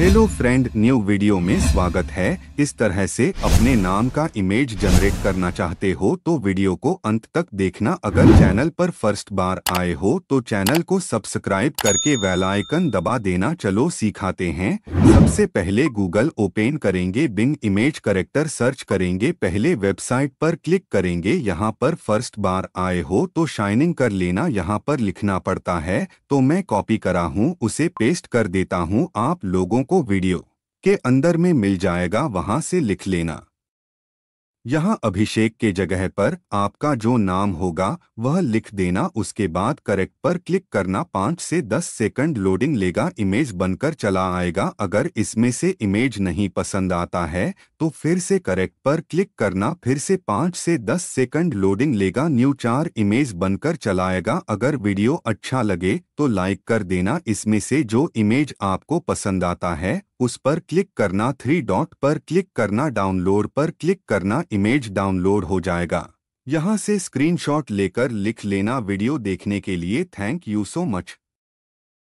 hello friend new video में स्वागत है इस तरह से अपने नाम का इमेज जनरेट करना चाहते हो तो वीडियो को अंत तक देखना अगर चैनल पर फर्स्ट बार आए हो तो चैनल को सब्सक्राइब करके वेल आइकन दबा देना चलो सिखाते हैं सबसे पहले गूगल ओपन करेंगे बिंग इमेज करेक्टर सर्च करेंगे पहले वेबसाइट पर क्लिक करेंगे यहाँ पर फर्स्ट बार आए हो तो शाइनिंग कर लेना यहाँ पर लिखना पड़ता है तो मैं कॉपी करा हूँ उसे पेस्ट कर देता हूँ आप लोगों को वीडियो के अंदर में मिल जाएगा वहां से लिख लेना यहां अभिषेक के जगह पर आपका जो नाम होगा वह लिख देना उसके बाद करेक्ट पर क्लिक करना पाँच से दस सेकंड लोडिंग लेगा इमेज बनकर चला आएगा अगर इसमें से इमेज नहीं पसंद आता है तो फिर से करेक्ट पर क्लिक करना फिर से पाँच से दस सेकंड लोडिंग लेगा न्यू चार इमेज बनकर चलाएगा अगर वीडियो अच्छा लगे तो लाइक कर देना इसमें से जो इमेज आपको पसंद आता है उस पर क्लिक करना थ्री डॉट पर क्लिक करना डाउनलोड पर क्लिक करना इमेज डाउनलोड हो जाएगा यहाँ से स्क्रीनशॉट लेकर लिख लेना वीडियो देखने के लिए थैंक यू सो मच